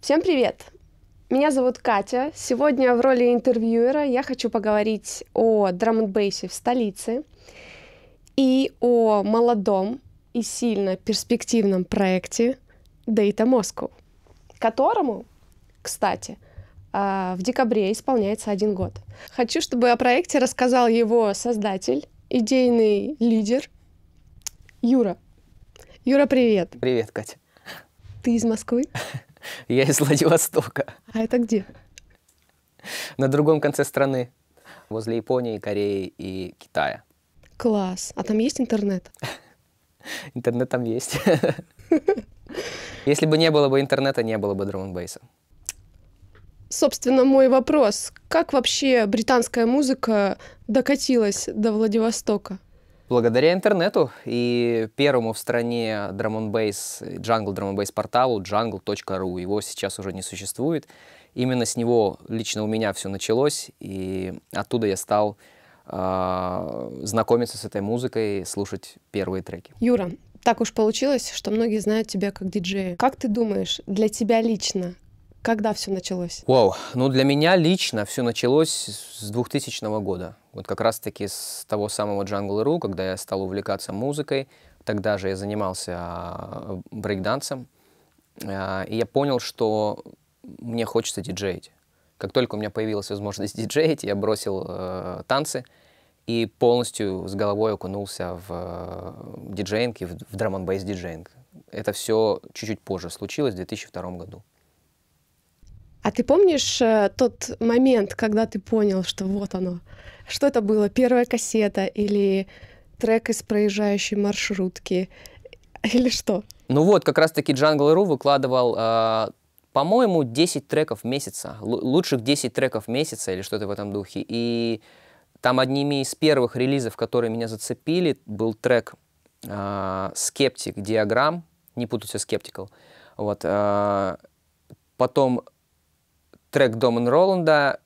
Всем привет! Меня зовут Катя. Сегодня в роли интервьюера я хочу поговорить о драм бейсе в столице и о молодом и сильно перспективном проекте Data Moscow, которому, кстати, а, в декабре исполняется один год. Хочу, чтобы о проекте рассказал его создатель, идейный лидер Юра. Юра, привет. Привет, Катя. Ты из Москвы? Я из Владивостока. А это где? На другом конце страны, возле Японии, Кореи и Китая. Класс. А там есть интернет? Интернет там есть. Если бы не было бы интернета, не было бы дромбейса. Собственно, мой вопрос. Как вообще британская музыка докатилась до Владивостока? Благодаря интернету и первому в стране Drum Бейс, джангл Drum Бейс порталу jungle.ru. Его сейчас уже не существует. Именно с него лично у меня все началось, и оттуда я стал э, знакомиться с этой музыкой, слушать первые треки. Юра, так уж получилось, что многие знают тебя как диджея. Как ты думаешь, для тебя лично когда все началось? Вау, wow. ну для меня лично все началось с 2000 года. Вот как раз-таки с того самого Jungle Ru, когда я стал увлекаться музыкой. Тогда же я занимался а, брейкдансом. А, и я понял, что мне хочется диджеить. Как только у меня появилась возможность диджеить, я бросил э, танцы и полностью с головой окунулся в э, диджейнг и в, в драм бейс диджейнг. Это все чуть-чуть позже случилось, в 2002 году. А ты помнишь э, тот момент, когда ты понял, что вот оно? Что это было? Первая кассета или трек из проезжающей маршрутки? Или что? Ну вот, как раз-таки Джанглеру выкладывал, э, по-моему, 10 треков месяца. лучших 10 треков месяца или что-то в этом духе. И там одними из первых релизов, которые меня зацепили, был трек э, «Скептик Диаграмм», не путайте «Скептикал». Вот, э, потом трек Домен Роланда,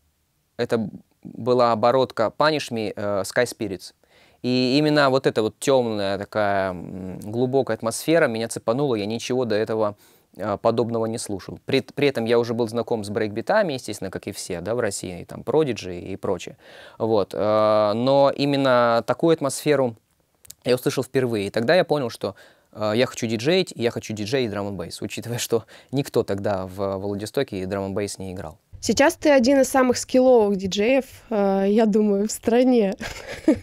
это была оборотка Punish Me, э, Sky Spirits. И именно вот эта вот темная такая глубокая атмосфера меня цепанула, я ничего до этого э, подобного не слушал. При, при этом я уже был знаком с брейкбитами, естественно, как и все, да, в России, и там Prodigy и прочее. Вот. Э, но именно такую атмосферу я услышал впервые. И тогда я понял, что а, я хочу диджеить, и я хочу диджеить драм н бейс, учитывая, что никто тогда в Владивостоке драм бейс не играл. Сейчас ты один из самых скилловых диджеев, а, я думаю, в стране.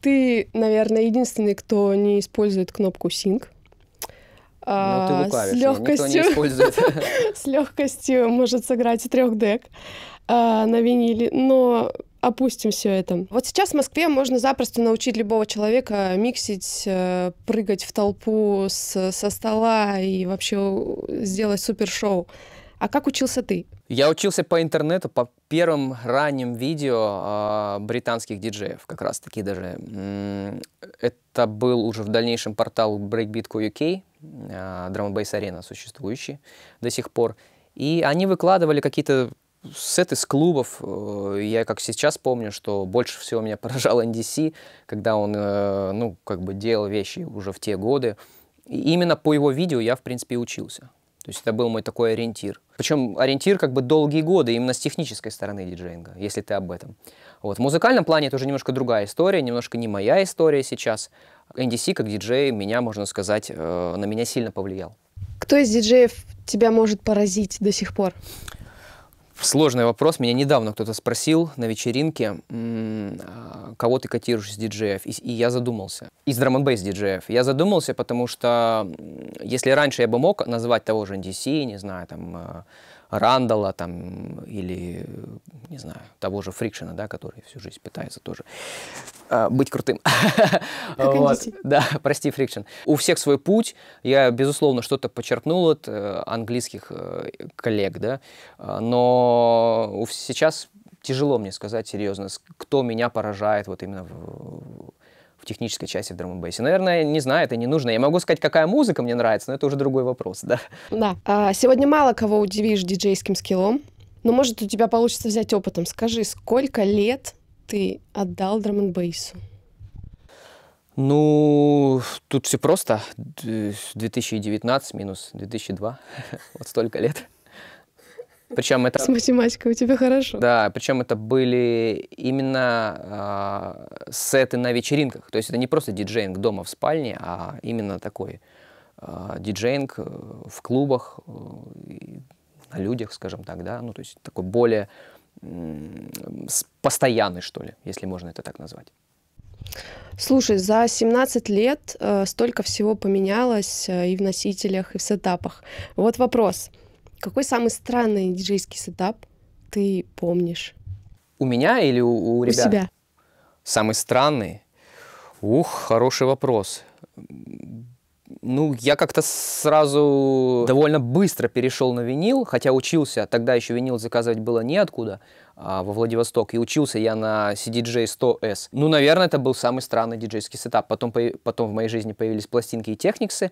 Ты, наверное, единственный, кто не использует кнопку синк. А, ну, ты с легкостью, ну, никто не использует. с легкостью может сыграть трех дек на виниле, но опустим все это. Вот сейчас в Москве можно запросто научить любого человека миксить, э, прыгать в толпу с, со стола и вообще сделать супер-шоу. А как учился ты? Я учился по интернету, по первым ранним видео э, британских диджеев, как раз таки даже. Это был уже в дальнейшем портал Breakbeat.co.uk, э, а, Drum Bass Arena существующий до сих пор. И они выкладывали какие-то сет из клубов. Э, я как сейчас помню, что больше всего меня поражал NDC, когда он, э, ну, как бы делал вещи уже в те годы. И именно по его видео я, в принципе, и учился. То есть это был мой такой ориентир. Причем ориентир как бы долгие годы, именно с технической стороны диджейнга, если ты об этом. Вот. В музыкальном плане это уже немножко другая история, немножко не моя история сейчас. NDC как диджей меня, можно сказать, э, на меня сильно повлиял. Кто из диджеев тебя может поразить до сих пор? Сложный вопрос. Меня недавно кто-то спросил на вечеринке, а, кого ты котируешь из диджеев, и, и я задумался. Из драм бейс диджеев. Я задумался, потому что если раньше я бы мог назвать того же NDC, не знаю, там, а, Рандала там, или, не знаю, того же Фрикшена, да, который всю жизнь пытается тоже э, быть крутым. вот. Да, прости, Фрикшен. У всех свой путь. Я, безусловно, что-то почерпнул от э, английских э, коллег, да, а, но сейчас тяжело мне сказать серьезно, кто меня поражает вот именно в, технической части в драм Наверное, не знаю, это не нужно. Я могу сказать, какая музыка мне нравится, но это уже другой вопрос, да. Да. А, сегодня мало кого удивишь диджейским скиллом, но, может, у тебя получится взять опытом. Скажи, сколько лет ты отдал драм бейсу ну, тут все просто. 2019 минус 2002. Вот столько лет. Причем это... С математикой у тебя хорошо. Да, причем это были именно э, сеты на вечеринках. То есть это не просто диджейнг дома в спальне, а именно такой а, э, диджейнг в клубах, э, на людях, скажем так, да. Ну, то есть такой более постоянный, что ли, если можно это так назвать. Слушай, за 17 лет э, столько всего поменялось э, и в носителях, и в сетапах. Вот вопрос. Какой самый странный диджейский сетап ты помнишь? У меня или у, у ребят? У себя. Самый странный? Ух, хороший вопрос. Ну, я как-то сразу довольно быстро перешел на винил, хотя учился, тогда еще винил заказывать было неоткуда, а, во Владивосток, и учился я на CDJ 100S. Ну, наверное, это был самый странный диджейский сетап. Потом, потом в моей жизни появились пластинки и техниксы,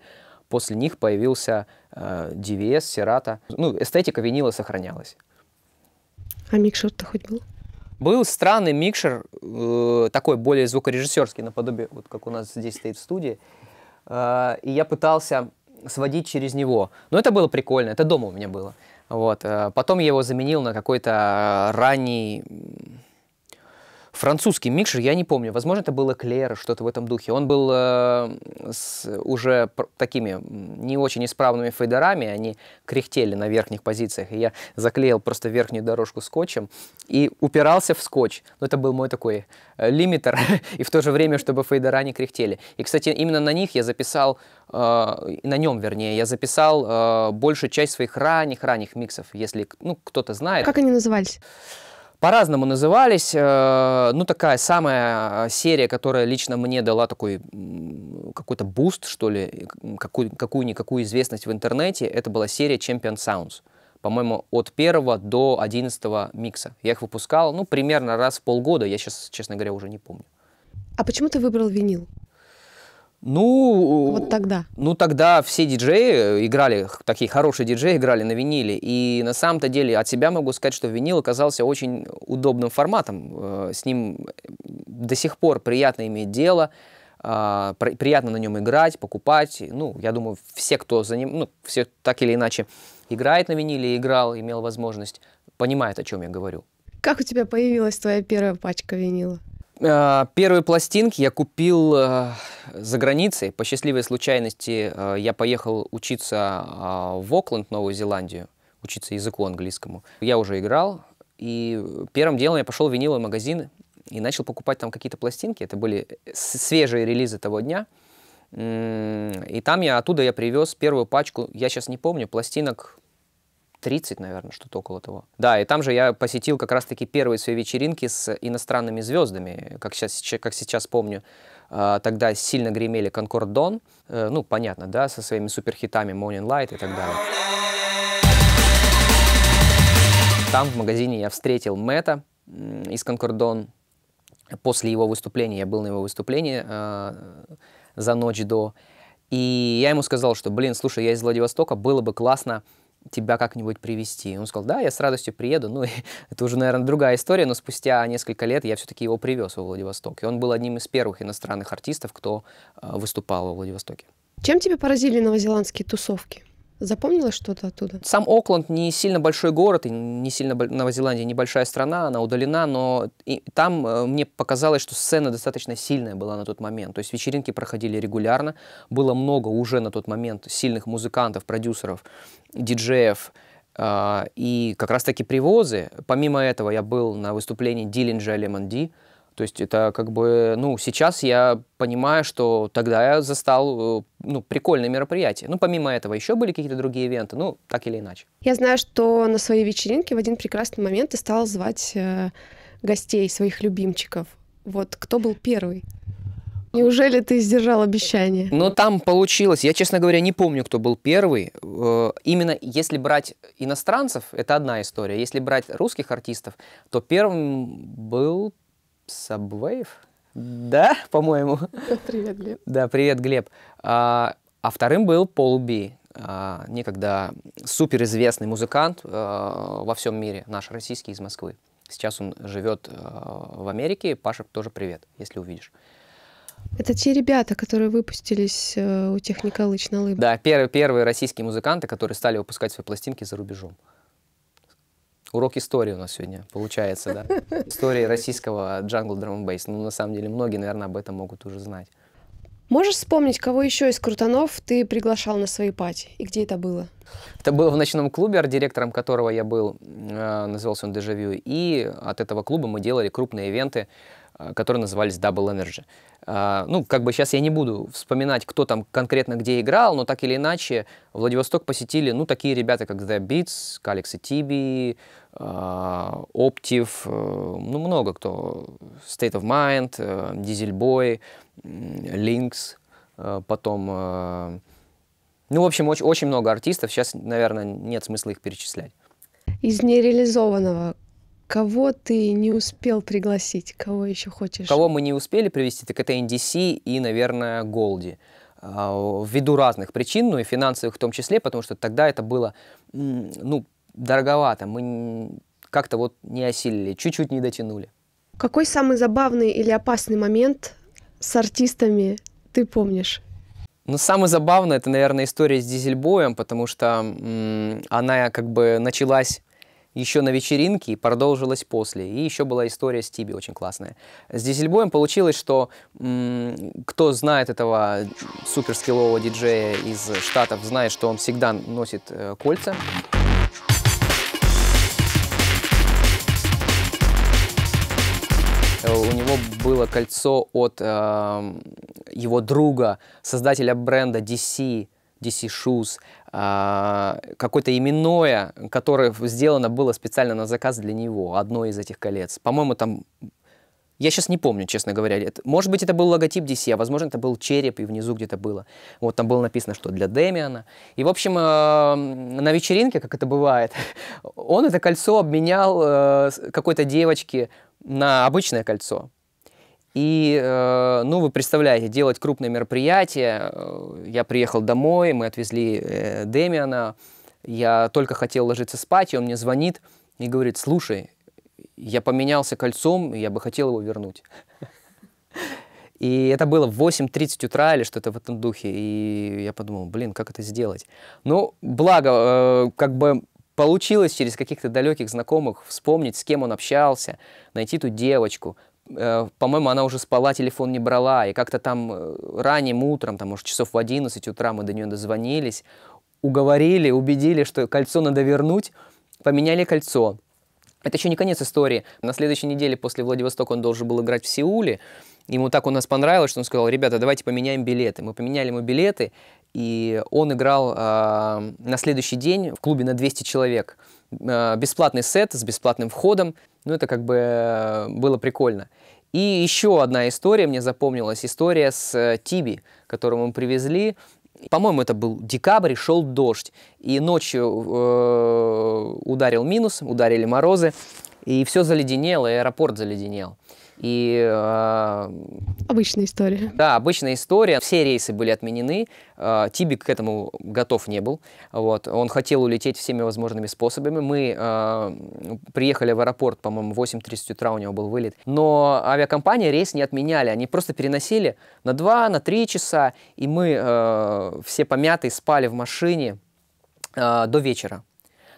После них появился э, DVS, Серата. Ну, эстетика винила сохранялась. А микшер-то хоть был? Был странный микшер, э, такой более звукорежиссерский, наподобие, вот как у нас здесь стоит в студии. Э, и я пытался сводить через него. Но это было прикольно, это дома у меня было. Вот. Э, потом я его заменил на какой-то э, ранний французский микшер, я не помню, возможно, это был Эклер что-то в этом духе. Он был э, с уже такими не очень исправными фейдерами, они кряхтели на верхних позициях, и я заклеил просто верхнюю дорожку скотчем и упирался в скотч. Но это был мой такой э, лимитер, и в то же время, чтобы фейдера не кряхтели. И, кстати, именно на них я записал, э, на нем, вернее, я записал э, большую часть своих ранних-ранних миксов, если ну, кто-то знает. Как они назывались? По-разному назывались. Э, ну, такая самая э, серия, которая лично мне дала такой какой-то буст, что ли, какую-никакую известность в интернете, это была серия Champion Sounds. По-моему, от первого до одиннадцатого микса. Я их выпускал, ну, примерно раз в полгода. Я сейчас, честно говоря, уже не помню. А почему ты выбрал винил? Ну, вот тогда. Ну, тогда все диджеи э, играли, такие хорошие диджеи играли на виниле. И на самом-то деле от себя могу сказать, что винил оказался очень удобным форматом. Э, с ним э, до сих пор приятно иметь дело, а, приятно на нем играть, покупать. Ну, я думаю, все, кто за ним, ну, все так или иначе играет на виниле, играл, имел возможность, понимает, о чем я говорю. Как у тебя появилась твоя первая пачка винила? А, первые пластинки я купил э, за границей. По счастливой случайности э, я поехал учиться а, в Окленд, Новую Зеландию, учиться языку английскому. Я уже играл, и первым делом я пошел в виниловый магазин и начал покупать там какие-то пластинки. Это были э, свежие релизы того дня. И там я, оттуда я привез первую пачку, я сейчас не помню, пластинок 30, наверное, что-то около того. Да, и там же я посетил как раз-таки первые свои вечеринки с иностранными звездами, как сейчас, как сейчас помню. А, тогда сильно гремели «Конкорд Дон», э, ну, понятно, да, со своими суперхитами «Morning Light» и так далее. Там в магазине я встретил Мэтта из «Конкордон». После его выступления, я был на его выступлении э, за ночь до, и я ему сказал, что, блин, слушай, я из Владивостока, было бы классно тебя как-нибудь привести. Он сказал, да, я с радостью приеду. Ну, это уже, наверное, другая история, но спустя несколько лет я все-таки его привез во Владивосток. И он был одним из первых иностранных артистов, кто э, выступал во Владивостоке. Чем тебя поразили новозеландские тусовки? Запомнила что-то оттуда? Сам Окленд не сильно большой город, не сильно Новая Зеландия небольшая страна, она удалена, но и там э, мне показалось, что сцена достаточно сильная была на тот момент. То есть вечеринки проходили регулярно, было много уже на тот момент сильных музыкантов, продюсеров, диджеев э, и как раз-таки привозы. Помимо этого я был на выступлении Диллинджа Лемон Ди, то есть это как бы, ну, сейчас я понимаю, что тогда я застал, э, ну, прикольное мероприятие. Ну, помимо этого еще были какие-то другие ивенты, ну, так или иначе. Я знаю, что на своей вечеринке в один прекрасный момент ты стал звать э, гостей, своих любимчиков. Вот кто был первый? Неужели ты сдержал обещание? Ну, там получилось. Я, честно говоря, не помню, кто был первый. Э, именно если брать иностранцев, это одна история. Если брать русских артистов, то первым был Subwave. Да, по-моему. Привет, Глеб. Да, привет, Глеб. А, а вторым был Пол Би, а, некогда суперизвестный музыкант а, во всем мире, наш российский из Москвы. Сейчас он живет а, в Америке. Паша, тоже привет, если увидишь. Это те ребята, которые выпустились э, у техника на Лыбе. Да, первые, первые российские музыканты, которые стали выпускать свои пластинки за рубежом. Урок истории у нас сегодня получается, да? История российского джангл драм бейс. Ну, на самом деле, многие, наверное, об этом могут уже знать. Можешь вспомнить, кого еще из крутанов ты приглашал на свои пати? И где это было? Это было в ночном клубе, арт-директором которого я был, э, назывался он «Дежавю». И от этого клуба мы делали крупные ивенты. А, которые назывались Double Energy. А, ну, как бы сейчас я не буду вспоминать, кто там конкретно где играл, но так или иначе Владивосток посетили, ну, такие ребята, как The Beats, Calyx и Tibi, а, Optiv, э, ну, много кто, State of Mind, э, Diesel Boy, Линкс, э, потом... Ну, в общем, очень, очень много артистов, сейчас, наверное, нет смысла их перечислять. Из нереализованного Кого ты не успел пригласить? Кого еще хочешь? Кого мы не успели привести, так это NDC и, наверное, Голди. А, ввиду разных причин, ну и финансовых в том числе, потому что тогда это было, ну, дороговато. Мы как-то вот не осилили, чуть-чуть не дотянули. Какой самый забавный или опасный момент с артистами ты помнишь? Ну, самое забавное, это, наверное, история с Дизельбоем, потому что м- она как бы началась еще на вечеринке и продолжилась после. И еще была история с Тиби очень классная. С Дизельбоем получилось, что кто знает этого суперскиллового диджея из Штатов, знает, что он всегда носит э, кольца. Э, у него было кольцо от э, его друга, создателя бренда DC, DC Shoes, а, какое-то именное, которое сделано было специально на заказ для него, одно из этих колец. По-моему, там... Я сейчас не помню, честно говоря. Это, может быть, это был логотип DC, а возможно, это был череп, и внизу где-то было. Вот там было написано, что для Дэмиана. И, в общем, на вечеринке, как это бывает, он это кольцо обменял э, какой-то девочке на обычное кольцо. И, э, ну, вы представляете, делать крупное мероприятие. Э, я приехал домой, мы отвезли э, Демиана. Я только хотел ложиться спать, и он мне звонит и говорит, слушай, я поменялся кольцом, и я бы хотел его вернуть. И это было в 8.30 утра или что-то в этом духе. И я подумал, блин, как это сделать? Ну, благо, как бы получилось через каких-то далеких знакомых вспомнить, с кем он общался, найти ту девочку, Э, по-моему, она уже спала, телефон не брала, и как-то там э, ранним утром, там, может, часов в 11 утра мы до нее дозвонились, уговорили, убедили, что кольцо надо вернуть, поменяли кольцо. Это еще не конец истории. На следующей неделе после Владивостока он должен был играть в Сеуле. Ему так у нас понравилось, что он сказал, ребята, давайте поменяем билеты. Мы поменяли ему билеты, и он играл э, на следующий день в клубе на 200 человек – Э, бесплатный сет с бесплатным входом. Ну, это как бы э, было прикольно. И еще одна история мне запомнилась. История с э, Тиби, которую мы привезли. По-моему, это был декабрь, шел дождь. И ночью э, ударил минус, ударили морозы. И все заледенело, и аэропорт заледенел. И, э, обычная история. Да, обычная история. Все рейсы были отменены. Э, Тибик к этому готов не был. Вот. Он хотел улететь всеми возможными способами. Мы э, приехали в аэропорт, по-моему, 8.30 утра у него был вылет. Но авиакомпания рейс не отменяли. Они просто переносили на 2, на 3 часа. И мы э, все помятые спали в машине э, до вечера.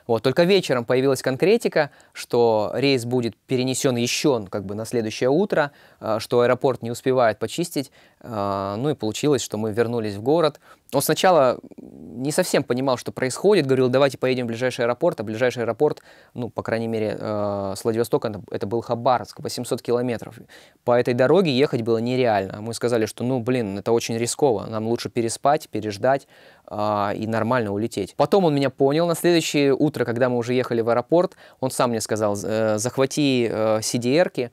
Вот, только вечером появилась конкретика, что рейс будет перенесен еще ну, как бы, на следующее утро, э, что аэропорт не успевает почистить. Э, ну и получилось, что мы вернулись в город. Он сначала не совсем понимал, что происходит, говорил, давайте поедем в ближайший аэропорт, а ближайший аэропорт, ну, по крайней мере, э, с Владивостока, это был Хабаровск, 800 километров. По этой дороге ехать было нереально. Мы сказали, что, ну, блин, это очень рисково, нам лучше переспать, переждать, э, и нормально улететь. Потом он меня понял. На следующее утро, когда мы уже ехали в аэропорт, он сам мне сказал, э, захвати э, CDR-ки,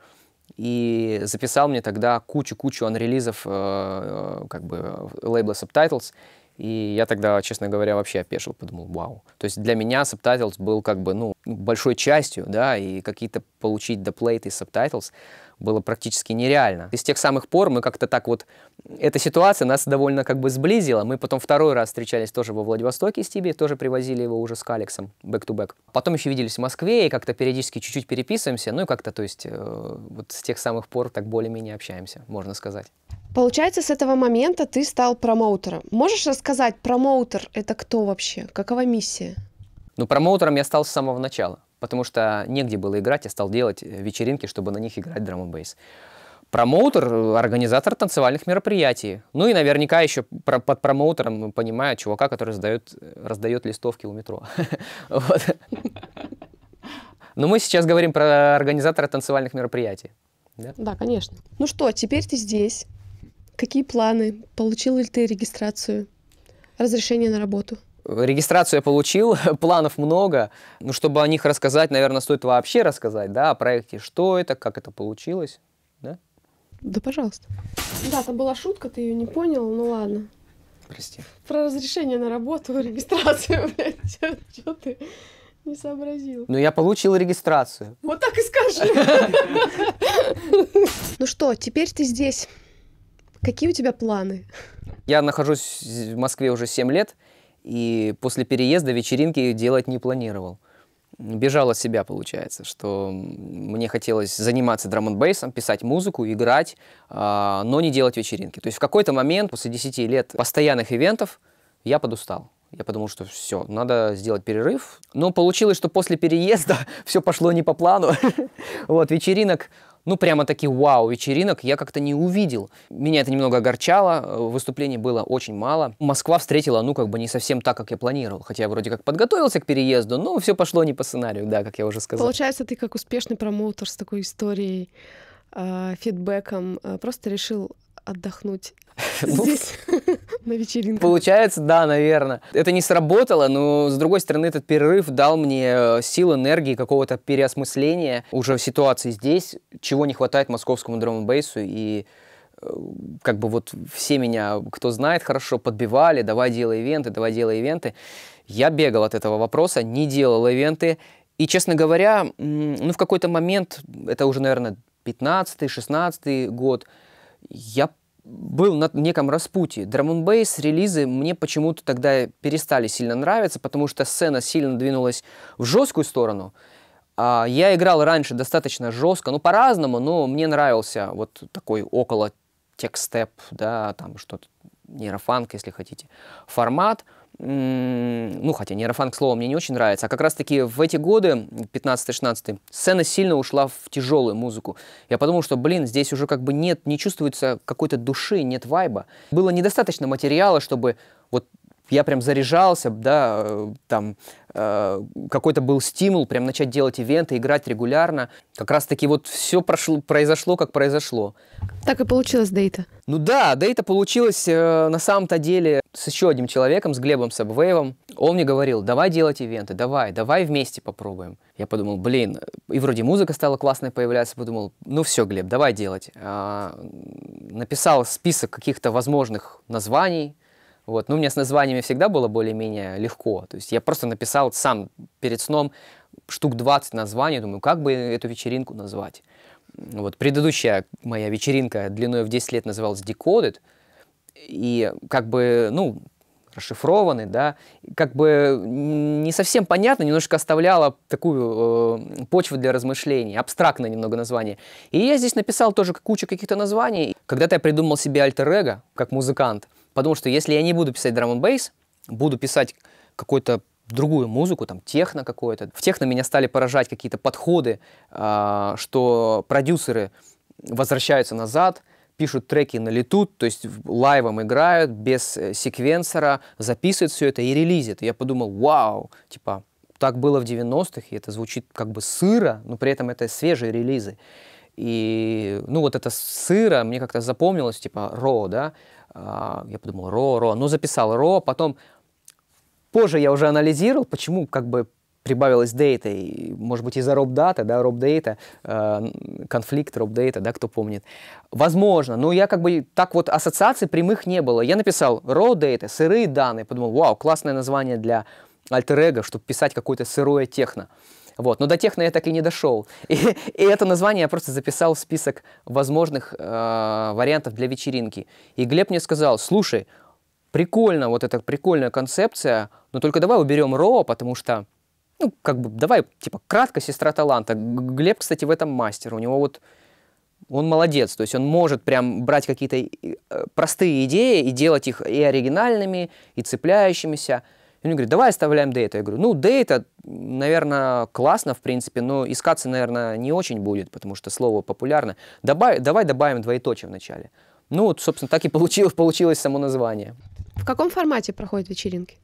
и записал мне тогда кучу-кучу анрелизов э, э как бы лейбла Subtitles, и я тогда, честно говоря, вообще опешил, подумал, вау. То есть для меня Subtitles был как бы, ну, большой частью, да, и какие-то получить доплейты из Subtitles — было практически нереально. И с тех самых пор мы как-то так вот... Эта ситуация нас довольно как бы сблизила. Мы потом второй раз встречались тоже во Владивостоке с Тиби, тоже привозили его уже с Каликсом, бэк to back Потом еще виделись в Москве и как-то периодически чуть-чуть переписываемся. Ну и как-то, то есть, э, вот с тех самых пор так более-менее общаемся, можно сказать. Получается, с этого момента ты стал промоутером. Можешь рассказать, промоутер — это кто вообще? Какова миссия? Ну, промоутером я стал с самого начала потому что негде было играть, я стал делать э, вечеринки, чтобы на них играть драм бейс промоутер, э, организатор танцевальных мероприятий. Ну и наверняка еще про под промоутером понимаю чувака, который раздает, э, раздает листовки у метро. Но мы сейчас говорим про организатора танцевальных мероприятий. Да, конечно. Ну что, теперь ты здесь. Какие планы? Получил ли ты регистрацию? Разрешение на работу? Регистрацию я получил, планов много. Ну, чтобы о них рассказать, наверное, стоит вообще рассказать, да, о проекте, что это, как это получилось, да? Да, пожалуйста. Да, там была шутка, ты ее не понял, ну ладно. Прости. Про разрешение на работу, регистрацию, блядь, что ты не сообразил. Ну, я получил регистрацию. Вот так и скажи. Ну что, теперь ты здесь. Какие у тебя планы? Я нахожусь в Москве уже 7 лет. И после переезда вечеринки делать не планировал. Бежал от себя, получается, что мне хотелось заниматься драм бейсом писать музыку, играть, а, но не делать вечеринки. То есть в какой-то момент, после 10 лет постоянных ивентов, я подустал. Я подумал, что все, надо сделать перерыв. Но получилось, что после переезда все пошло не по плану. вот, вечеринок ну, прямо таки вау-вечеринок я как-то не увидел. Меня это немного огорчало, э, выступлений было очень мало. Москва встретила, ну, как бы не совсем так, как я планировал. Хотя я вроде как подготовился к переезду, но все пошло не по сценарию, да, как я уже сказал. Получается, ты как успешный промоутер с такой историей, э, фидбэком, а, просто решил отдохнуть здесь, на вечеринке. Получается, да, наверное. Это не сработало, но, с другой стороны, этот перерыв дал мне э, сил, энергии, какого-то переосмысления уже в ситуации здесь, чего не хватает московскому драм-бейсу, и э, как бы вот все меня, кто знает хорошо, подбивали, давай делай ивенты, давай делай ивенты. Я бегал от этого вопроса, не делал ивенты, и, честно говоря, ну, в какой-то момент, это уже, наверное, 15-16 год, я был на неком распутье. Драмонбейс релизы мне почему-то тогда перестали сильно нравиться, потому что сцена сильно двинулась в жесткую сторону. А я играл раньше достаточно жестко, ну по-разному, но мне нравился вот такой около текстеп, да, там что-то нейрофанк, если хотите, формат. Ну, хотя нейрофанк слово мне не очень нравится, а как раз-таки в эти годы, 15-16, сцена сильно ушла в тяжелую музыку. Я подумал, что, блин, здесь уже как бы нет, не чувствуется какой-то души, нет вайба. Было недостаточно материала, чтобы вот я прям заряжался, да, там э, какой-то был стимул прям начать делать ивенты, играть регулярно. Как раз-таки вот все прошло, произошло, как произошло. Так и получилось Дейта. Ну да, Дейта получилось э, на самом-то деле с еще одним человеком, с Глебом Сабвейвом. Он мне говорил, давай делать ивенты, давай, давай вместе попробуем. Я подумал, блин, и вроде музыка стала классная появляться, подумал, ну все, Глеб, давай делать. Э, написал список каких-то возможных названий, вот. Ну, мне с названиями всегда было более-менее легко. То есть я просто написал сам перед сном штук 20 названий, думаю, как бы эту вечеринку назвать. Вот предыдущая моя вечеринка длиной в 10 лет называлась Decoded, и как бы, ну, расшифрованный, да, как бы не совсем понятно, немножко оставляла такую э, почву для размышлений, абстрактное немного название. И я здесь написал тоже кучу каких-то названий. Когда-то я придумал себе альтер-эго, как музыкант, Потому что если я не буду писать драм бейс, буду писать какую-то другую музыку, там техно какое-то. В техно меня стали поражать какие-то подходы, э, что продюсеры возвращаются назад, пишут треки на лету, то есть лайвом играют, без э, секвенсора, записывают все это и релизят. И я подумал, вау, типа, так было в 90-х, и это звучит как бы сыро, но при этом это свежие релизы. И, ну, вот это сыро мне как-то запомнилось, типа, ро, да, а, я подумал, ро, ро, ну записал ро, потом позже я уже анализировал, почему как бы прибавилось дейта, и, может быть, из-за роб-дата, да, роб-дейта, э, конфликт роб-дейта, да, кто помнит. Возможно, но я как бы так вот ассоциаций прямых не было. Я написал raw-дейта, сырые данные, подумал, вау, классное название для альтер чтобы писать какое-то сырое техно. Э, вот. Но до техно я так и не дошел. И, и это название я просто записал в список возможных э, вариантов для вечеринки. И Глеб мне сказал, слушай, прикольно, вот эта прикольная концепция, но только давай уберем Ро, потому что, ну, как бы, давай, типа, кратко сестра таланта. Глеб, кстати, в этом мастер. У него вот он молодец, то есть он может прям брать какие-то э, простые идеи и делать их и оригинальными, и цепляющимися. И они говорят, давай оставляем Data. Я говорю, ну, Data, наверное, классно, в принципе, но искаться, наверное, не очень будет, потому что слово популярно. Добавь, Давай добавим двоеточие в начале. Ну, вот, собственно, так и получилось, получилось само название. В каком формате проходят вечеринки?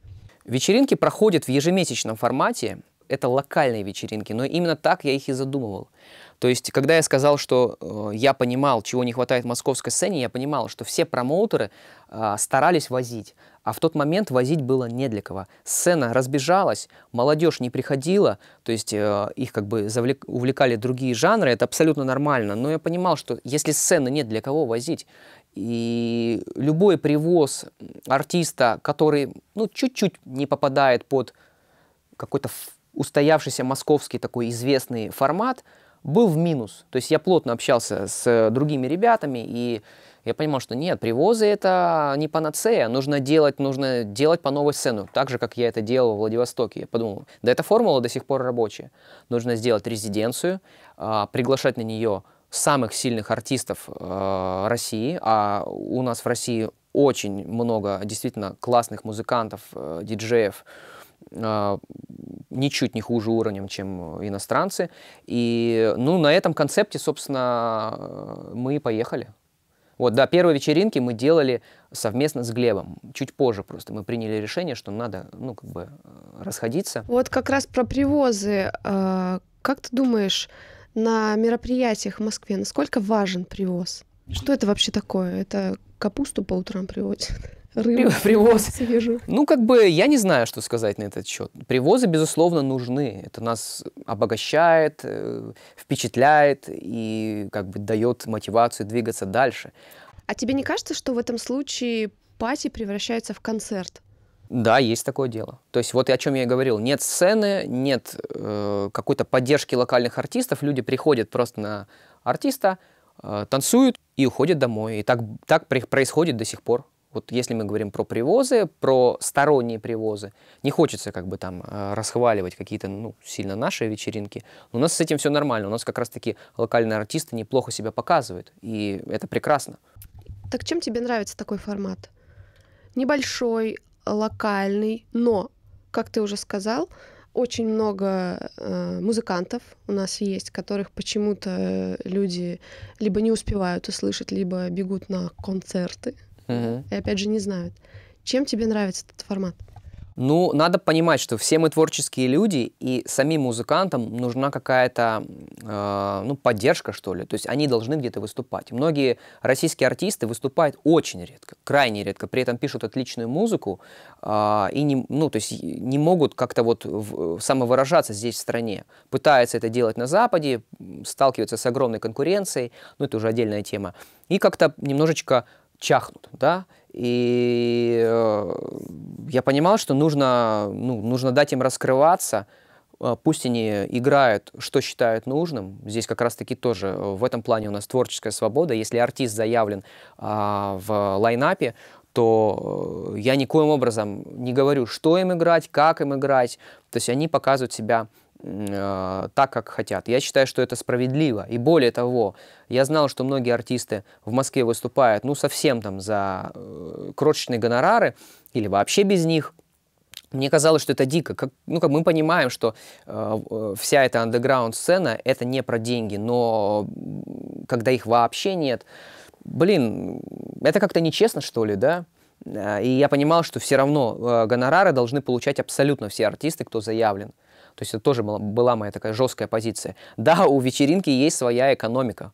Вечеринки проходят в ежемесячном формате. Это локальные вечеринки, но именно так я их и задумывал. То есть, когда я сказал, что э, я понимал, чего не хватает московской сцене, я понимал, что все промоутеры э, старались возить, а в тот момент возить было не для кого. Сцена разбежалась, молодежь не приходила, то есть э, их как бы завлек, увлекали другие жанры, это абсолютно нормально. Но я понимал, что если сцены нет для кого возить, и любой привоз артиста, который ну, чуть-чуть не попадает под какой-то устоявшийся московский такой известный формат – был в минус. То есть я плотно общался с э, другими ребятами, и я понимал, что нет, привозы это не панацея, нужно делать, нужно делать по новой сцену, так же, как я это делал в Владивостоке. Я подумал, да эта формула до сих пор рабочая. Нужно сделать резиденцию, а, приглашать на нее самых сильных артистов э, России, а у нас в России очень много действительно классных музыкантов, э, диджеев, а, ничуть не хуже уровнем, чем э, иностранцы. И ну, на этом концепте, собственно, э, мы и поехали. Вот, да, первые вечеринки мы делали совместно с Глебом. Чуть позже просто мы приняли решение, что надо, ну, как бы э, расходиться. Вот как раз про привозы. А, как ты думаешь, на мероприятиях в Москве насколько важен привоз? Что это вообще такое? Это капусту по утрам привозят? рыбу. Привоз. Свежую. Ну, как бы, я не знаю, что сказать на этот счет. Привозы, безусловно, нужны. Это нас обогащает, э, впечатляет и как бы дает мотивацию двигаться дальше. А тебе не кажется, что в этом случае пати превращается в концерт? Да, есть такое дело. То есть вот о чем я и говорил. Нет сцены, нет э, какой-то поддержки локальных артистов. Люди приходят просто на артиста, э, танцуют и уходят домой. И так, так происходит до сих пор вот если мы говорим про привозы, про сторонние привозы, не хочется как бы там э, расхваливать какие-то ну, сильно наши вечеринки, но у нас с этим все нормально, у нас как раз-таки локальные артисты неплохо себя показывают, и это прекрасно. Так чем тебе нравится такой формат? Небольшой, локальный, но, как ты уже сказал, очень много э, музыкантов у нас есть, которых почему-то люди либо не успевают услышать, либо бегут на концерты, угу. и опять же не знают. Чем тебе нравится этот формат? Ну, надо понимать, что все мы творческие люди, и самим музыкантам нужна какая-то, э, ну, поддержка, что ли. То есть они должны где-то выступать. Многие российские артисты выступают очень редко, крайне редко. При этом пишут отличную музыку э, и не, ну, то есть не могут как-то вот в, самовыражаться здесь в стране. Пытаются это делать на Западе, сталкиваются с огромной конкуренцией, ну, это уже отдельная тема. И как-то немножечко чахнут, да, и э, я понимал, что нужно, ну, нужно дать им раскрываться, э, пусть они играют, что считают нужным. Здесь как раз-таки тоже э, в этом плане у нас творческая свобода. Если артист заявлен а, в лайнапе, то э, я никоим образом не говорю, что им играть, как им играть. То есть они показывают себя э, так, как хотят. Я считаю, что это справедливо. И более того, я знал, что многие артисты в Москве выступают, ну, совсем там за э, крошечные гонорары или вообще без них. Мне казалось, что это дико. Как, ну, как мы понимаем, что э, э вся эта андеграунд-сцена — это не про деньги, но когда их вообще нет, блин, это как-то нечестно, что ли, да? Э, и я понимал, что все равно э, гонорары должны получать абсолютно все артисты, кто заявлен. То есть это тоже была была моя такая жесткая позиция. Да, у вечеринки есть своя экономика.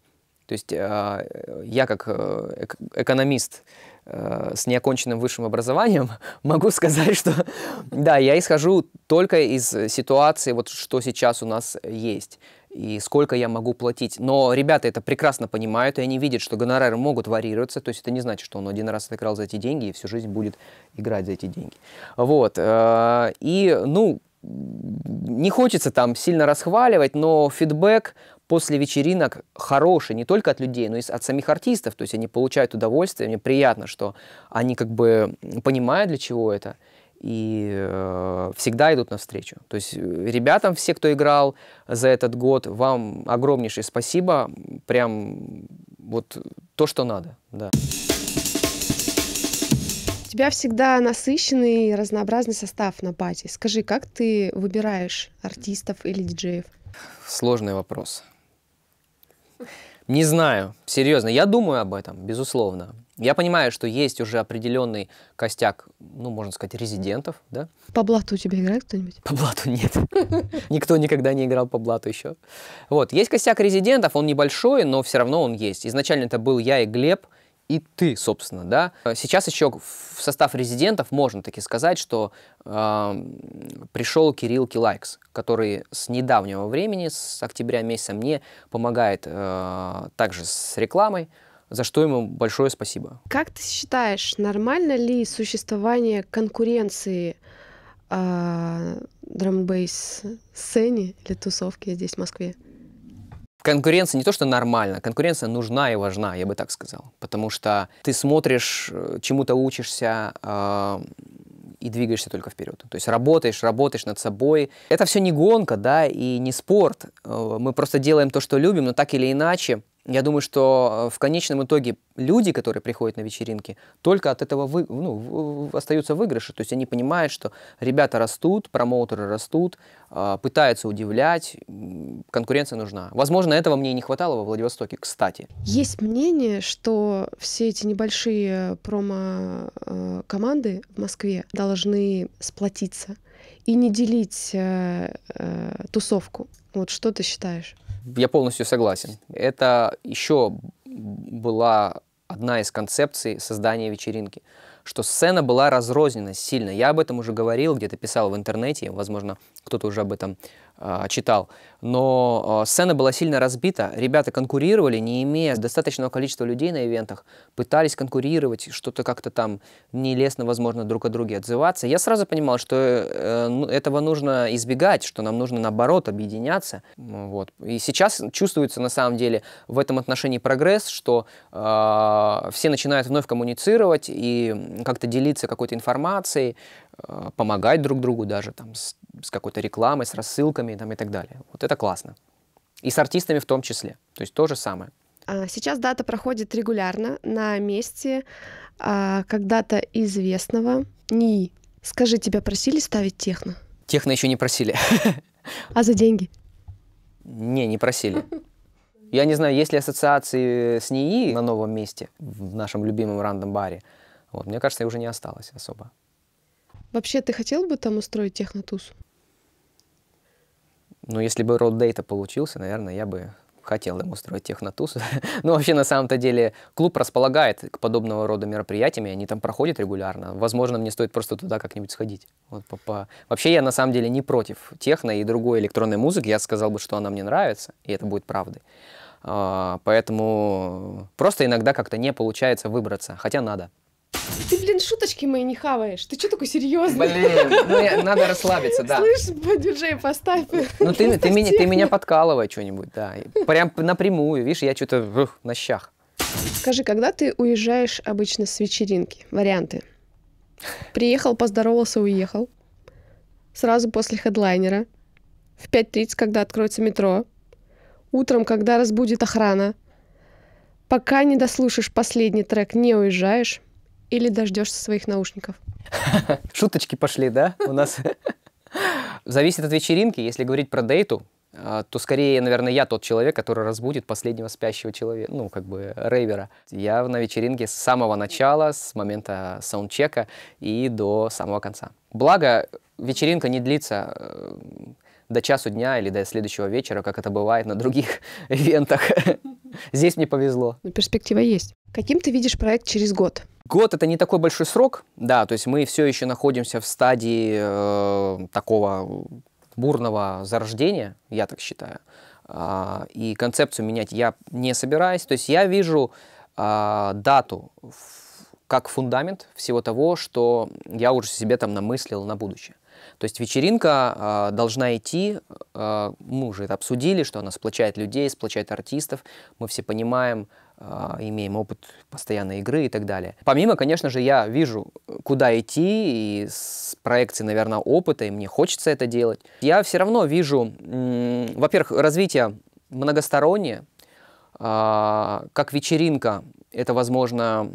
То есть э, я как э, экономист э, с неоконченным высшим образованием могу сказать, что да, я исхожу только из ситуации, вот что сейчас у нас есть и сколько я могу платить. Но ребята это прекрасно понимают, и они видят, что гонорары могут варьироваться, то есть это не значит, что он один раз отыграл за эти деньги и всю жизнь будет играть за эти деньги. Вот. И, ну, не хочется там сильно расхваливать, но фидбэк после вечеринок хороший не только от людей, но и от самих артистов. То есть они получают удовольствие, мне приятно, что они как бы понимают, для чего это, и э, всегда идут навстречу. То есть э, ребятам, все, кто играл за этот год, вам огромнейшее спасибо. Прям вот то, что надо. Да тебя всегда насыщенный и разнообразный состав на пати. Скажи, как ты выбираешь артистов или диджеев? Сложный вопрос. Не знаю, серьезно. Я думаю об этом, безусловно. Я понимаю, что есть уже определенный костяк, ну, можно сказать, резидентов, да? По блату у тебя играет кто-нибудь? По блату нет. Никто никогда не играл по блату еще. Вот, есть костяк резидентов, он небольшой, но все равно он есть. Изначально это был я и Глеб – и ты, собственно, да. Э, сейчас еще в состав резидентов можно таки сказать, что э, эм, пришел Кирилл Килайкс, который с недавнего времени, с октября месяца, мне помогает э, также с рекламой, за что ему большое спасибо. Как ты считаешь, нормально ли существование конкуренции э, драмбейс сцене или тусовки здесь, в Москве? Конкуренция не то, что нормально, конкуренция нужна и важна, я бы так сказал. Потому что ты смотришь, э, чему-то учишься э, и двигаешься только вперед. То есть работаешь, работаешь над собой. Это все не гонка, да, и не спорт. Э, мы просто делаем то, что любим, но так или иначе я думаю, что э, в конечном итоге люди, которые приходят на вечеринки, только от этого вы, ну, остаются выигрыши. То есть они понимают, что ребята растут, промоутеры растут, а, пытаются удивлять, конкуренция нужна. Возможно, этого мне и не хватало во Владивостоке, кстати. Есть мнение, что все эти небольшие промо-команды э, в Москве должны сплотиться и не делить э, тусовку. Вот что ты считаешь? Я полностью согласен. Это еще была одна из концепций создания вечеринки, что сцена была разрознена сильно. Я об этом уже говорил, где-то писал в интернете, возможно, кто-то уже об этом а, читал. Но а, сцена была сильно разбита, ребята конкурировали, не имея достаточного количества людей на ивентах, пытались конкурировать, что-то как-то там нелестно, возможно, друг о друге отзываться. Я сразу понимал, что э, ну, этого нужно избегать, что нам нужно, наоборот, объединяться. Вот. И сейчас чувствуется, на самом деле, в этом отношении прогресс, что э, все начинают вновь коммуницировать и как-то делиться какой-то информацией, Э, помогать друг другу даже там, с, с какой-то рекламой, с рассылками там, и так далее. Вот это классно. И с артистами в том числе. То есть то же самое. А, сейчас дата проходит регулярно на месте а, когда-то известного НИИ. Скажи, тебя просили ставить техно? Техно еще не просили. А за деньги? Не, не просили. Я не знаю, есть ли ассоциации с НИИ на новом месте, в нашем любимом рандом-баре. Вот, мне кажется, уже не осталось особо. Вообще, ты хотел бы там устроить технотуз? Ну, если бы род дейта получился, наверное, я бы хотел им устроить технотуз. Но ну, вообще, на самом-то деле, клуб располагает к подобного рода мероприятиям, они там проходят регулярно. Возможно, мне стоит просто туда как-нибудь сходить. Вот, по -по... Вообще, я на самом деле не против техно и другой электронной музыки. Я сказал бы, что она мне нравится, и это будет правдой. А, поэтому просто иногда как-то не получается выбраться, хотя надо. Ты, блин, шуточки мои не хаваешь. Ты что такой серьезный? Блин, ну, я, надо расслабиться, да. Слышь, по диджей поставь. Ну, ну, ты, ты, меня, ты меня подкалывай что-нибудь, да. Прям напрямую, видишь, я что-то э, на щах. Скажи, когда ты уезжаешь обычно с вечеринки? Варианты. Приехал, поздоровался, уехал. Сразу после хедлайнера. В 5.30, когда откроется метро. Утром, когда разбудит охрана. Пока не дослушаешь последний трек, не уезжаешь. Или дождешься своих наушников. Шуточки пошли, да? У нас зависит от вечеринки. Если говорить про дейту, а, то скорее, наверное, я тот человек, который разбудит последнего спящего человека, ну, как бы рейвера. Я на вечеринке с самого начала, с момента саундчека и до самого конца. Благо, вечеринка не длится э, до часу дня или до следующего вечера, как это бывает на других ивентах. Здесь мне повезло. перспектива есть. Каким ты видишь проект через год? Год это не такой большой срок, да, то есть мы все еще находимся в стадии э, такого бурного зарождения, я так считаю, э, и концепцию менять я не собираюсь. То есть я вижу э, дату как фундамент всего того, что я уже себе там намыслил на будущее. То есть вечеринка э, должна идти, э, мы уже это обсудили, что она сплочает людей, сплочает артистов, мы все понимаем, а, имеем опыт постоянной игры и так далее. Помимо, конечно же, я вижу, куда идти, и с проекцией, наверное, опыта, и мне хочется это делать. Я все равно вижу, во-первых, развитие многостороннее, а, как вечеринка, это, возможно,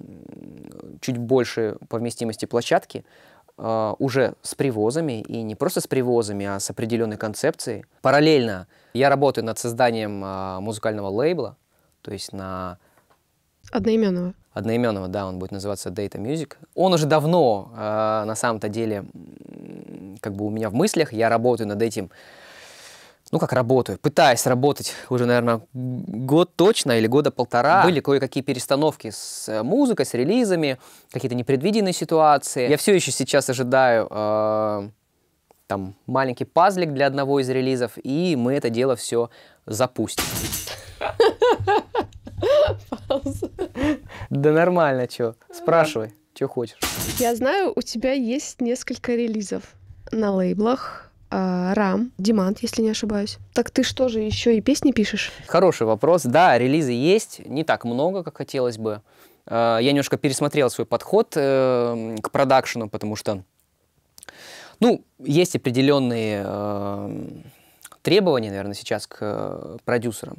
чуть больше по вместимости площадки, а, уже с привозами, и не просто с привозами, а с определенной концепцией. Параллельно я работаю над созданием музыкального лейбла, то есть на Одноименного. Одноименного, да, он будет называться Data Music. Он уже давно, э, на самом-то деле, как бы у меня в мыслях, я работаю над этим, ну как работаю, пытаюсь работать уже, наверное, год точно или года полтора. Были кое-какие перестановки с э, музыкой, с релизами, какие-то непредвиденные ситуации. Я все еще сейчас ожидаю э, там маленький пазлик для одного из релизов, и мы это дело все запустим. Пауза. Да нормально, что Спрашивай, что хочешь. Я знаю, у тебя есть несколько релизов на лейблах. А, Рам, Димант, если не ошибаюсь. Так ты что же, еще и песни пишешь? Хороший вопрос. Да, релизы есть, не так много, как хотелось бы. А, я немножко пересмотрел свой подход э, к продакшену, потому что, ну, есть определенные э, требования, наверное, сейчас к э, продюсерам.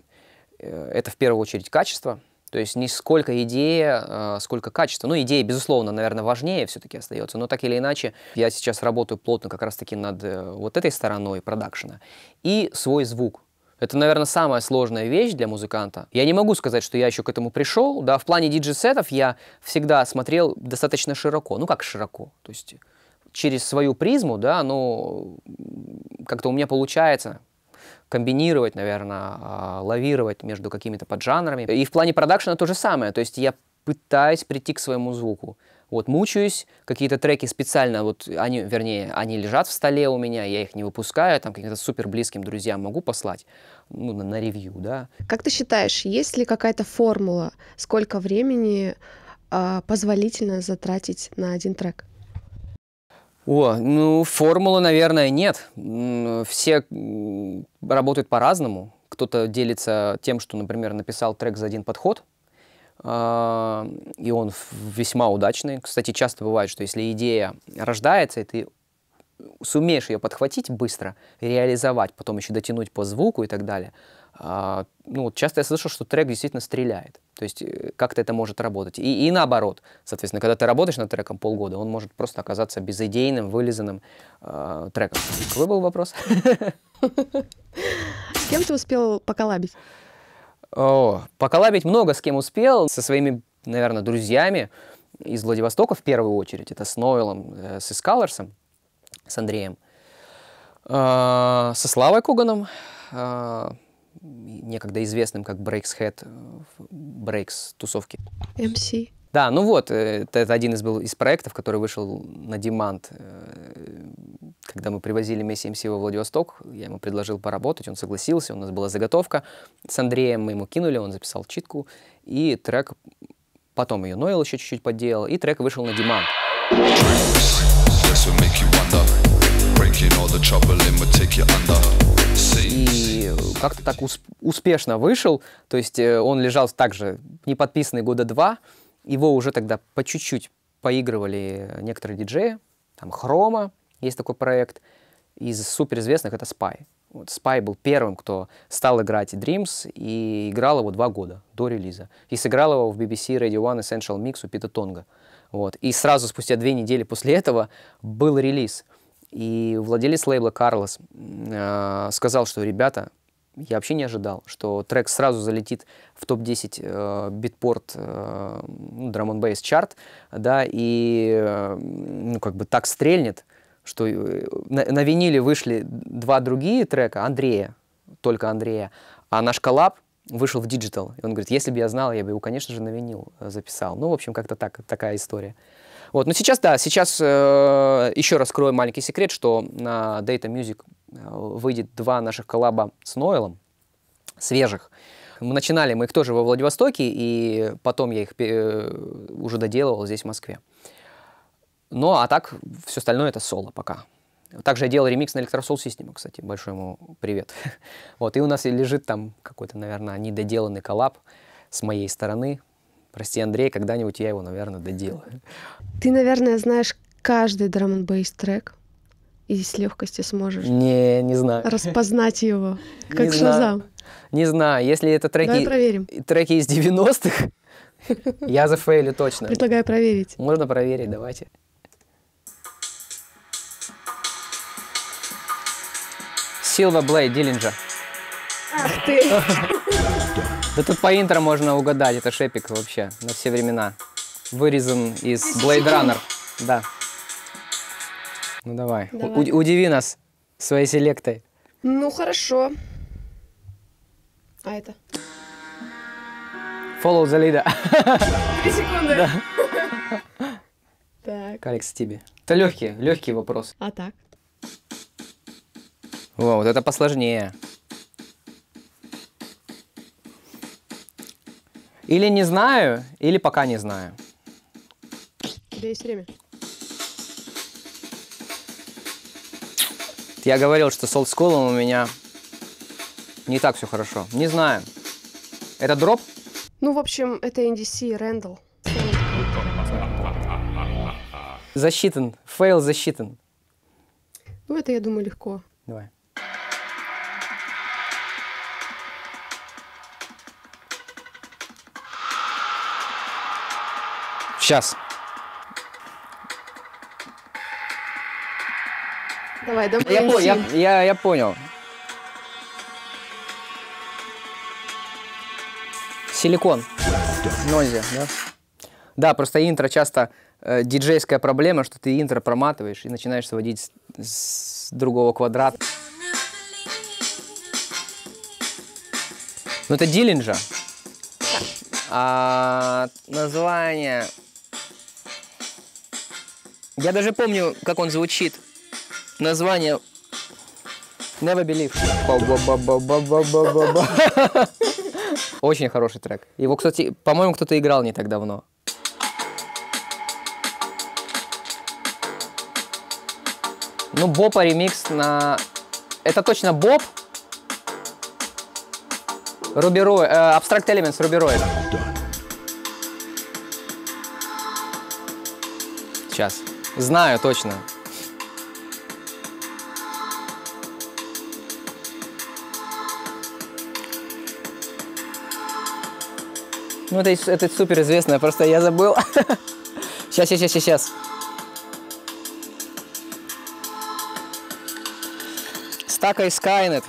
Это в первую очередь качество, то есть не сколько идея, а, сколько качество. Ну, идея, безусловно, наверное, важнее все-таки остается, но так или иначе, я сейчас работаю плотно как раз-таки над э, вот этой стороной продакшена. И свой звук. Это, наверное, самая сложная вещь для музыканта. Я не могу сказать, что я еще к этому пришел. Да, в плане сетов я всегда смотрел достаточно широко. Ну, как широко. То есть через свою призму, да, ну, как-то у меня получается комбинировать, наверное, а, лавировать между какими-то поджанрами. И в плане продакшена то же самое. То есть я пытаюсь прийти к своему звуку. Вот мучаюсь, какие-то треки специально, вот они, вернее, они лежат в столе у меня, я их не выпускаю, там каким-то супер близким друзьям могу послать, ну, на, на ревью, да. Как ты считаешь, есть ли какая-то формула, сколько времени э, позволительно затратить на один трек? О, ну, формулы, наверное, нет. Все работают по-разному. Кто-то делится тем, что, например, написал трек за один подход, а, и он весьма удачный. Кстати, часто бывает, что если идея рождается, и ты сумеешь ее подхватить быстро, реализовать, потом еще дотянуть по звуку и так далее, а, ну, часто я слышал, что трек действительно стреляет. То есть э, как-то это может работать. И, и наоборот, соответственно, когда ты работаешь над треком полгода, он может просто оказаться безыдейным, вылизанным э, треком. Какой был вопрос? С кем ты успел поколабить? О, поколабить много с кем успел. Со своими, наверное, друзьями из Владивостока в первую очередь. Это с Нойлом, э, с Искалерсом, с Андреем. Э, со Славой Коганом. Э, некогда известным как Breaks Head, э, Breaks тусовки. MC. Да, ну вот, э, это, один из, был, из проектов, который вышел на демант. Э, когда мы привозили Месси МС во Владивосток, я ему предложил поработать, он согласился, у нас была заготовка. С Андреем мы ему кинули, он записал читку, и трек, потом ее Нойл еще чуть-чуть подделал, и трек вышел на демант. Yes, и как-то так успешно вышел. То есть э, он лежал также не подписанный года два. Его уже тогда по чуть-чуть поигрывали некоторые диджеи. Там Хрома, есть такой проект. Из суперизвестных это Spy. Вот Spy был первым, кто стал играть Dreams и играл его два года до релиза. И сыграл его в BBC Radio One Essential Mix у Пита Тонга. Вот. И сразу спустя две недели после этого был релиз – и владелец лейбла Карлос э, сказал, что ребята, я вообще не ожидал, что трек сразу залетит в топ-10 э, битпорт э, ну, Drum and Bass чарт, да, и э, ну, как бы так стрельнет, что э, на, на виниле вышли два другие трека Андрея, только Андрея, а наш коллаб вышел в диджитал. И он говорит, если бы я знал, я бы его, конечно же, на винил э, записал. Ну, в общем, как-то так, такая история. Вот. Но сейчас, да, сейчас э, еще раскрою маленький секрет, что на Data Music э, выйдет два наших коллаба с Нойлом, свежих. Мы начинали, мы их тоже во Владивостоке, и потом я их э, уже доделывал здесь, в Москве. Ну, а так, все остальное это соло пока. Также я делал ремикс на Electrosol System, кстати, большой ему привет. вот, и у нас лежит там какой-то, наверное, недоделанный коллаб с моей стороны, Прости, Андрей, когда-нибудь я его, наверное, доделаю. Ты, наверное, знаешь каждый драм н трек и с легкостью сможешь. Не, не знаю. Распознать его, как не шазам. Не знаю, если это треки, Давай проверим. треки из 90-х, я зафейлю точно. Предлагаю проверить. Можно проверить, давайте. Silva Blade Dillinger. Ах ты! Да тут по интро можно угадать, это шепик вообще на все времена. Вырезан из Blade Runner. Да. Ну давай, давай. удиви нас своей селектой. Ну хорошо. А это? Follow the leader. Три секунды. Да. Так. Алекс, тебе. Это легкий, легкий вопрос. А так? Во, вот это посложнее. Или не знаю, или пока не знаю. У тебя есть время. Я говорил, что с олдскулом у меня не так все хорошо. Не знаю. Это дроп? Ну, в общем, это NDC, Рэндалл. Засчитан. Фейл засчитан. Ну, это, я думаю, легко. Давай. Сейчас. Давай, давай. Я, я, я, я понял. Силикон. Нози, да? Да, просто интро часто э, диджейская проблема, что ты интро проматываешь и начинаешь сводить с, с другого квадрата. Ну это Диллинджа. А название я даже помню, как он звучит. Название Never Believe. Очень хороший трек. Его, кстати, по-моему, кто-то играл не так давно. Ну, Бопа ремикс на... Это точно Боб? Рубероид. Абстракт Элементс Рубероид. Сейчас. Знаю точно. Ну, это, это супер известное, просто я забыл. Сейчас, сейчас, сейчас, сейчас. Стака и Skynet.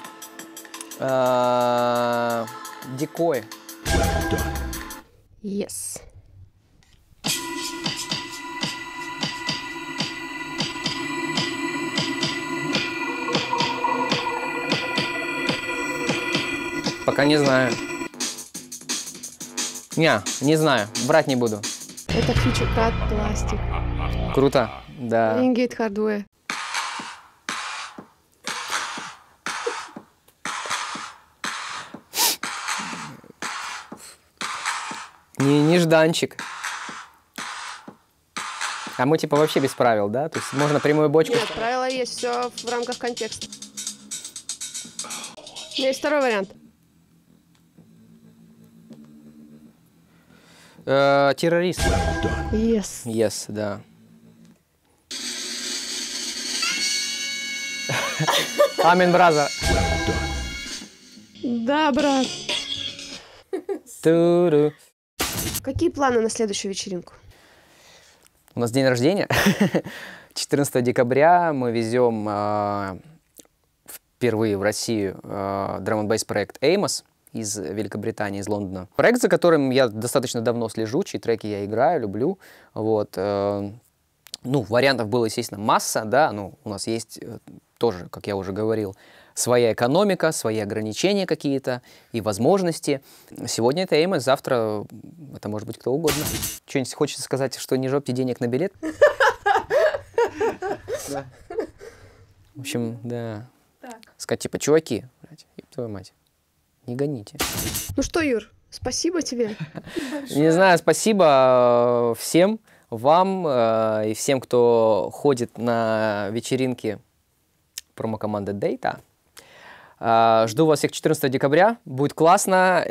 Дикой. А, yes. Пока не знаю. Не, не знаю, брать не буду. Это хичукат пластик. Круто, да. Рингейт хардуэ. Не, нежданчик. А мы типа вообще без правил, да? То есть можно прямую бочку... Нет, правила есть, все в рамках контекста. Есть второй вариант. Э, террорист. Yes. Yes, да. Амин, браза. Да, брат. Туру. Какие планы на следующую вечеринку? У нас день рождения. 14 декабря мы везем э, впервые в Россию э, драм н проект «Эймос» из Великобритании, из Лондона. Проект, за которым я достаточно давно слежу, чьи треки я играю, люблю. Вот. Э, ну, вариантов было, естественно, масса, да, ну, у нас есть э, тоже, как я уже говорил, своя экономика, свои ограничения какие-то и возможности. Сегодня это Эйма, завтра это может быть кто угодно. Что-нибудь хочется сказать, что не жопьте денег на билет? В общем, да. Сказать, типа, чуваки, блядь, твою мать не гоните. Ну что, Юр, спасибо тебе. Не знаю, спасибо э, всем вам э, и всем, кто ходит на вечеринки промокоманды Data. Э, жду вас всех 14 декабря. Будет классно.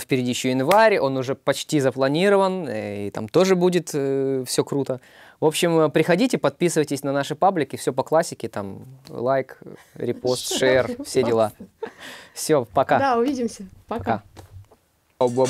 Впереди еще январь. Он уже почти запланирован. И там тоже будет все круто. В общем, э, приходите, подписывайтесь на наши паблики, все по классике, там лайк, репост, шер, все дела. Все, пока. Да, увидимся. Пока. пока.